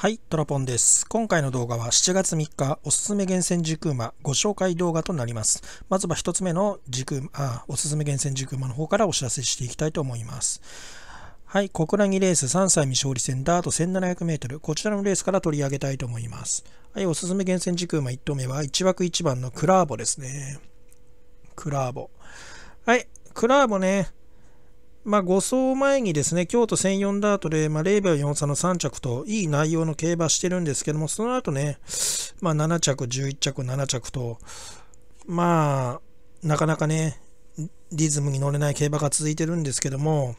はい、トラポンです。今回の動画は7月3日、おすすめ厳選軸馬ご紹介動画となります。まずは1つ目の軸あおすすめ厳選軸馬の方からお知らせしていきたいと思います。はい、小倉にレース3歳未勝利戦ダート 1700m、こちらのレースから取り上げたいと思います。はい、おすすめ厳選軸馬1投目は1枠1番のクラーボですね。クラーボ。はい、クラーボね、まあ、5走前にですね、京都1004ダートで、まあ、0秒43の3着といい内容の競馬してるんですけども、その後ね、まあ、7着、11着、7着と、まあ、なかなかね、リズムに乗れない競馬が続いてるんですけども、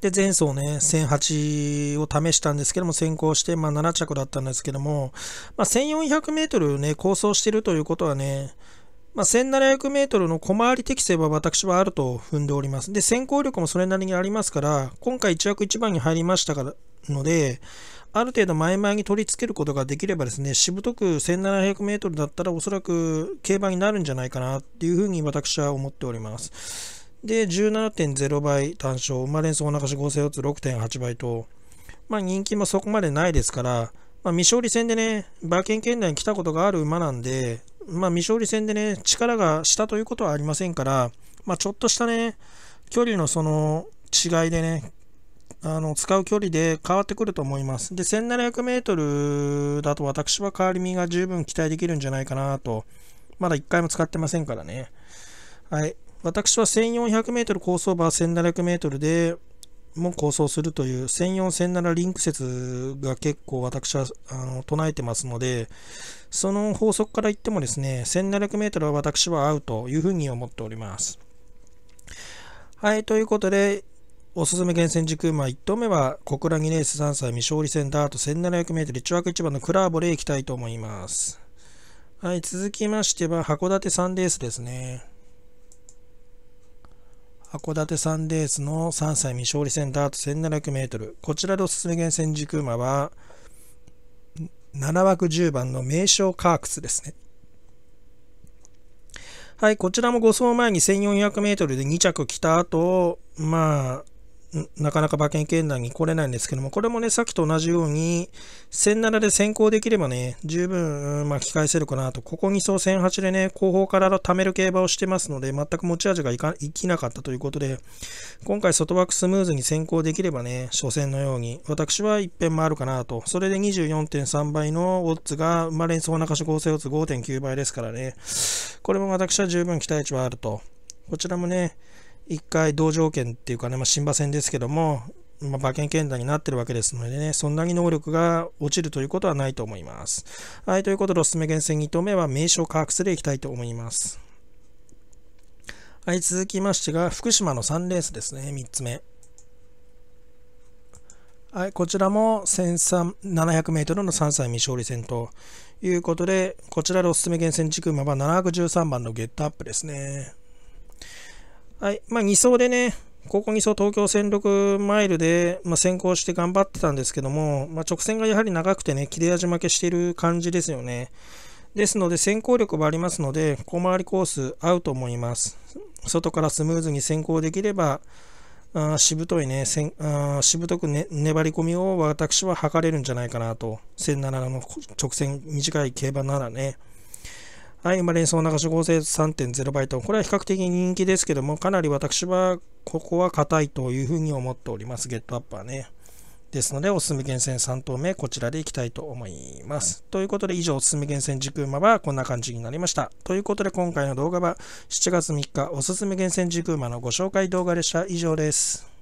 で、前走ね、1008を試したんですけども、先行して、まあ、7着だったんですけども、まあ、1400メートルね、構想してるということはね、まあ、1700メートルの小回り適性は私はあると踏んでおります。で、先行力もそれなりにありますから、今回一躍一番に入りましたからので、ある程度前々に取り付けることができればですね、しぶとく1700メートルだったらおそらく競馬になるんじゃないかなっていうふうに私は思っております。で、17.0倍単勝、馬連想お中し合成四つ6.8倍と、まあ人気もそこまでないですから、まあ、未勝利戦でね、馬券圏内に来たことがある馬なんで、まあ、未勝利戦でね、力がしたということはありませんから、まあ、ちょっとしたね、距離のその違いでね、あの使う距離で変わってくると思います。で、1700メートルだと私は変わり身が十分期待できるんじゃないかなと、まだ1回も使ってませんからね。はい。私は1400メートル高層バー1700メートルで、も構想するという1004-1007リンク説が結構私はあの唱えてますので、その法則から言ってもですね、1 7 0 0メートルは私は合うというふうに思っております。はい、ということで、おすすめ厳選軸馬1投目は小倉2レース3歳未勝利戦ダート1 7 0 0メートル1枠1番のクラーボレー行きたいと思います。はい、続きましては函館3レースですね。函館サンデースの3歳未勝利戦ダート1700 m こちらでおすすめ厳選軸馬は、7枠10番の名称カークスですね。はい、こちらも5走前に1400 m で2着来た後、まあ、なかなか馬券圏内に来れないんですけども、これもね、さっきと同じように、1007で先行できればね、十分、巻き返せるかなと、ここ2走1008でね、後方から貯める競馬をしてますので、全く持ち味がいかきなかったということで、今回外枠スムーズに先行できればね、初戦のように、私は一も回るかなと、それで24.3倍のオッズが、まあ、連想中所合成オッズ5.9倍ですからね、これも私は十分期待値はあると。こちらもね、一回同条件っていうかね、まあ、新馬戦ですけども、まあ、馬券圏内になってるわけですのでね、そんなに能力が落ちるということはないと思います。はい、ということでおすすめ厳選2投目は名称科学スでいきたいと思います。はい、続きましてが、福島の3レースですね、3つ目。はい、こちらも1 7 0 0ルの3歳未勝利戦ということで、こちらでおすすめ厳選軸馬は713番のゲットアップですね。はい。まあ、2走でね、ここ2走東京戦力マイルで、まあ、先行して頑張ってたんですけども、まあ、直線がやはり長くてね、切れ味負けしている感じですよね。ですので、先行力はありますので、小回りコース合うと思います。外からスムーズに先行できれば、あしぶといね、せんあしぶとく、ね、粘り込みを私は測れるんじゃないかなと、1007の直線短い競馬ならね。はい、マ連想流し合成3.0倍と、これは比較的人気ですけども、かなり私はここは硬いというふうに思っております。ゲットアップはね。ですので、おすすめ厳選3投目、こちらでいきたいと思います。ということで、以上、おすすめ厳選軸馬はこんな感じになりました。ということで、今回の動画は7月3日、おすすめ厳選軸馬のご紹介動画でした。以上です。